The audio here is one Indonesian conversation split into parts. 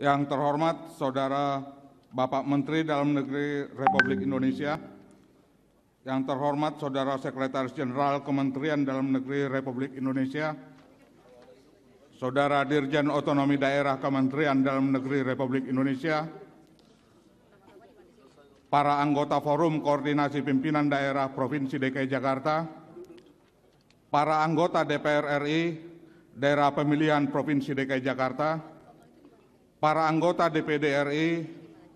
yang terhormat Saudara Bapak Menteri Dalam Negeri Republik Indonesia, yang terhormat Saudara Sekretaris Jenderal Kementerian Dalam Negeri Republik Indonesia, Saudara Dirjen Otonomi Daerah Kementerian Dalam Negeri Republik Indonesia, para anggota Forum Koordinasi Pimpinan Daerah Provinsi DKI Jakarta, para anggota DPR RI, Daerah Pemilihan Provinsi DKI Jakarta, para anggota DPD RI,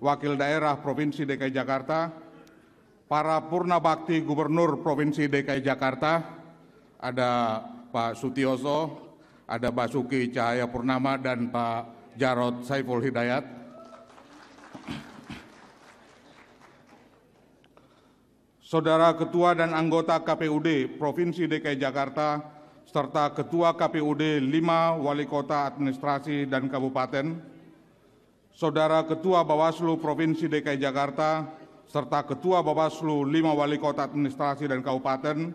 Wakil Daerah Provinsi DKI Jakarta, para Purna Bakti Gubernur Provinsi DKI Jakarta, ada Pak Sutioso, ada Basuki Cahaya Purnama dan Pak Jarod Saiful Hidayat. Saudara Ketua dan anggota KPUD Provinsi DKI Jakarta serta Ketua KPUD 5 Wali Kota Administrasi dan Kabupaten, Saudara Ketua Bawaslu Provinsi DKI Jakarta, serta Ketua Bawaslu lima Wali Kota Administrasi dan Kabupaten,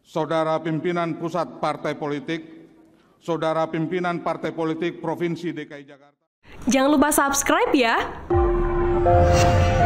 Saudara Pimpinan Pusat Partai Politik, Saudara Pimpinan Partai Politik Provinsi DKI Jakarta. Jangan lupa subscribe ya!